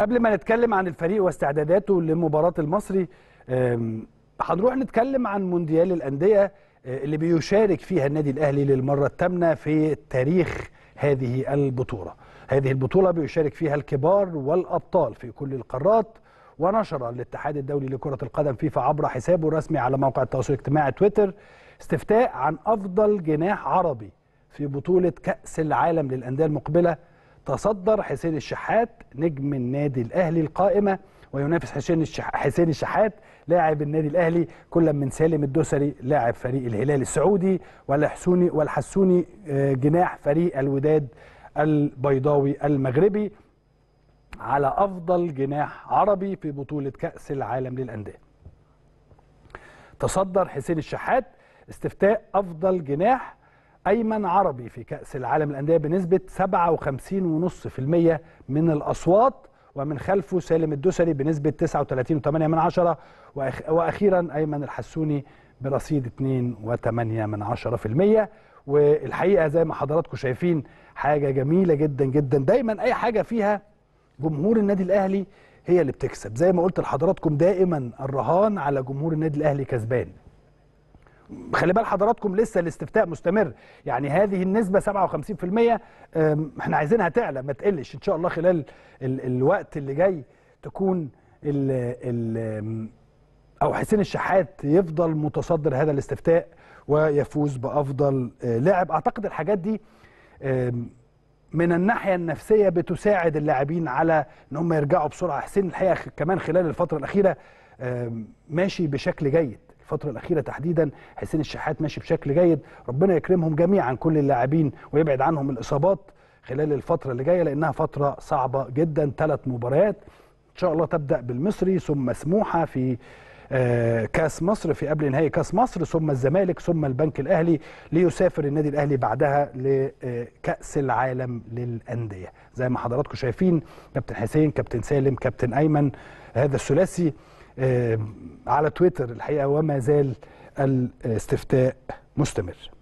قبل ما نتكلم عن الفريق واستعداداته لمباراه المصري هنروح نتكلم عن مونديال الانديه آه، اللي بيشارك فيها النادي الاهلي للمره الثامنه في تاريخ هذه البطوله هذه البطوله بيشارك فيها الكبار والابطال في كل القارات ونشر الاتحاد الدولي لكره القدم فيفا عبر حسابه الرسمي على موقع التواصل الاجتماعي تويتر استفتاء عن افضل جناح عربي في بطوله كاس العالم للانديه المقبله تصدر حسين الشحات نجم النادي الاهلي القائمه وينافس حسين حسين الشحات لاعب النادي الاهلي كل من سالم الدوسري لاعب فريق الهلال السعودي والحسوني والحسوني آه، جناح فريق الوداد البيضاوي المغربي على افضل جناح عربي في بطوله كاس العالم للانديه تصدر حسين الشحات استفتاء افضل جناح أيمن عربي في كأس العالم الأندية بنسبة 57.5% من الأصوات ومن خلفه سالم الدوسري بنسبة 39.8 وأخيرا أيمن الحسوني برصيد 2.8 والحقيقة زي ما حضراتكم شايفين حاجة جميلة جدا جدا دايما أي حاجة فيها جمهور النادي الأهلي هي اللي بتكسب زي ما قلت لحضراتكم دائما الرهان على جمهور النادي الأهلي كسبان خلي بال حضراتكم لسه الاستفتاء مستمر يعني هذه النسبة 57% احنا عايزينها تعلى ما تقلش ان شاء الله خلال ال الوقت اللي جاي تكون ال ال او حسين الشحات يفضل متصدر هذا الاستفتاء ويفوز بافضل آه، لاعب اعتقد الحاجات دي من الناحيه النفسيه بتساعد اللاعبين على ان هم يرجعوا بسرعه حسين الحقيقه كمان خلال الفتره الاخيره ماشي بشكل جيد الفتره الاخيره تحديدا حسين الشحات ماشي بشكل جيد ربنا يكرمهم جميعا كل اللاعبين ويبعد عنهم الاصابات خلال الفتره اللي جايه لانها فتره صعبه جدا ثلاث مباريات ان شاء الله تبدا بالمصري ثم سموحه في آه، كاس مصر في قبل نهائي كاس مصر ثم الزمالك ثم البنك الاهلي ليسافر النادي الاهلي بعدها لكاس آه، العالم للانديه زي ما حضراتكم شايفين كابتن حسين كابتن سالم كابتن ايمن هذا الثلاثي على تويتر الحقيقه وما زال الاستفتاء مستمر